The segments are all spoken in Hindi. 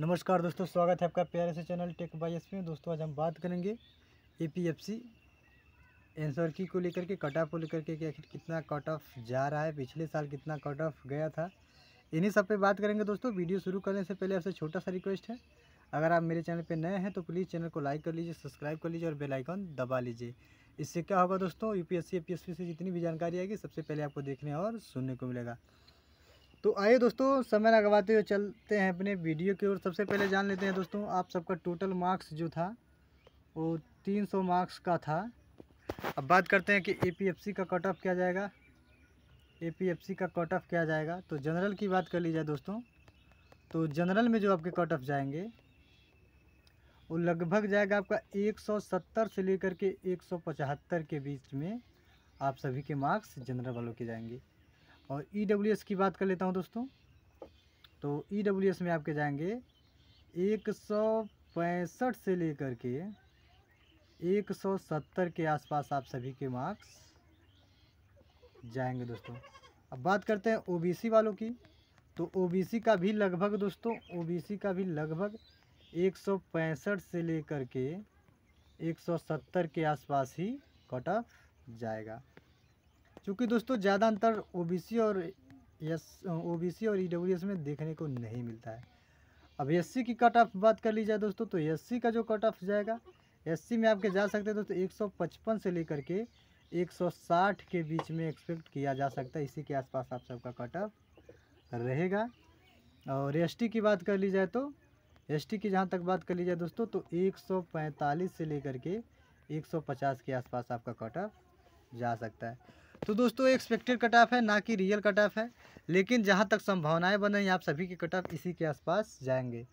नमस्कार दोस्तों स्वागत है आपका प्यारे से चैनल टेक बाई एस में दोस्तों आज हम बात करेंगे A P F C answer key को लेकर के कट ऑफ को लेकर के कि आखिर कितना कट ऑफ जा रहा है पिछले साल कितना कट ऑफ गया था इन्हीं सब पे बात करेंगे दोस्तों वीडियो शुरू करने से पहले आपसे छोटा सा रिक्वेस्ट है अगर आप मेरे चैनल पर नए हैं तो प्लीज़ चैनल को लाइक कर लीजिए सब्सक्राइब कर लीजिए और बेलाइकॉन दबा लीजिए इससे क्या होगा दोस्तों यू पी एस से जितनी भी जानकारी आएगी सबसे पहले आपको देखने और सुनने को मिलेगा तो आइए दोस्तों समय लगवाते हुए चलते हैं अपने वीडियो की ओर सबसे पहले जान लेते हैं दोस्तों आप सबका टोटल मार्क्स जो था वो तीन सौ मार्क्स का था अब बात करते हैं कि एपीएफसी का कट ऑफ क्या जाएगा एपीएफसी का कट ऑफ क्या जाएगा तो जनरल की बात कर ली जाए दोस्तों तो जनरल में जो आपके कट ऑफ जाएंगे वो लगभग जाएगा आपका 170 से लेकर के 175 के बीच में आप सभी के मार्क्स जनरल वालों के जाएंगे और ई e की बात कर लेता हूँ दोस्तों तो ई e में आपके जाएंगे एक सौ पैंसठ से लेकर के एक सौ सत्तर के आसपास आप सभी के मार्क्स जाएंगे दोस्तों अब बात करते हैं ओबीसी वालों की तो ओबीसी का भी लगभग दोस्तों ओबीसी का भी लगभग एक सौ पैंसठ से लेकर के एक सौ सत्तर के आसपास ही कट ऑफ जाएगा क्योंकि दोस्तों ज़्यादा अंतर ओबीसी और एस ओबीसी और ईडब्ल्यूएस e में देखने को नहीं मिलता है अब एससी की कट ऑफ बात कर ली जाए दोस्तों तो एससी का जो कट ऑफ जाएगा एससी में आपके जा सकते हैं दोस्तों एक से लेकर के 160 के बीच में एक्सपेक्ट किया जा सकता है इसी के आसपास आप सबका कट ऑफ रहेगा और एस की बात कर ली जाए तो एसटी की जहाँ तक बात कर ली जाए दोस्तों तो 145 से लेकर के 150 के आसपास आपका कट ऑफ जा सकता है तो दोस्तों एक्सपेक्टेड कट ऑफ है ना कि रियल कट ऑफ है लेकिन जहाँ तक संभावनाएं बन रही आप सभी के कट ऑफ इसी के आसपास जाएंगे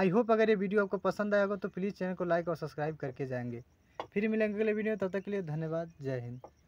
आई होप अगर ये वीडियो आपको पसंद आएगा तो प्लीज़ चैनल को लाइक और सब्सक्राइब करके जाएंगे फिर मिलेंगे अगले वीडियो तब तक के लिए धन्यवाद जय हिंद